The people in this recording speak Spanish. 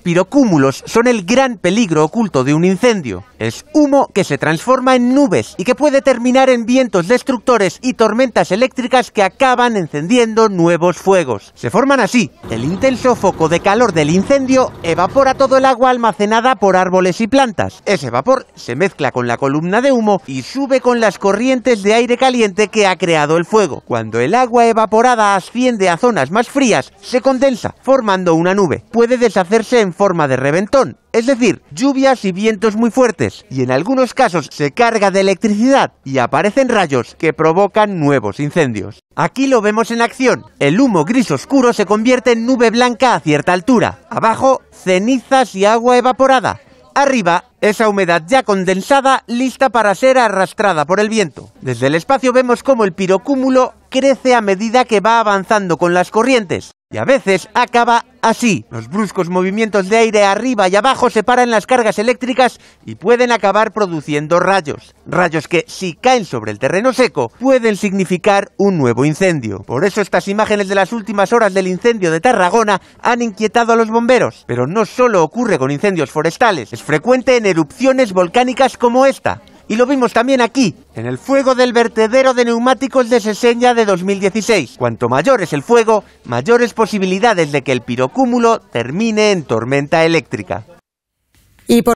pirocúmulos son el gran peligro oculto de un incendio. Es humo que se transforma en nubes y que puede terminar en vientos destructores y tormentas eléctricas que acaban encendiendo nuevos fuegos. Se forman así. El intenso foco de calor del incendio evapora todo el agua almacenada por árboles y plantas. Ese vapor se mezcla con la columna de humo y sube con las corrientes de aire caliente que ha creado el fuego. Cuando el agua evaporada asciende a zonas más frías, se condensa, formando una nube. Puede deshacerse en en forma de reventón, es decir, lluvias y vientos muy fuertes, y en algunos casos se carga de electricidad y aparecen rayos que provocan nuevos incendios. Aquí lo vemos en acción, el humo gris oscuro se convierte en nube blanca a cierta altura, abajo cenizas y agua evaporada, Arriba, esa humedad ya condensada, lista para ser arrastrada por el viento. Desde el espacio vemos cómo el pirocúmulo crece a medida que va avanzando con las corrientes, y a veces acaba así. Los bruscos movimientos de aire arriba y abajo separan las cargas eléctricas y pueden acabar produciendo rayos. Rayos que, si caen sobre el terreno seco, pueden significar un nuevo incendio. Por eso estas imágenes de las últimas horas del incendio de Tarragona han inquietado a los bomberos. Pero no solo ocurre con incendios forestales, es frecuente en erupciones volcánicas como esta. Y lo vimos también aquí, en el fuego del vertedero de neumáticos de Seseña de 2016. Cuanto mayor es el fuego, mayores posibilidades de que el pirocúmulo termine en tormenta eléctrica.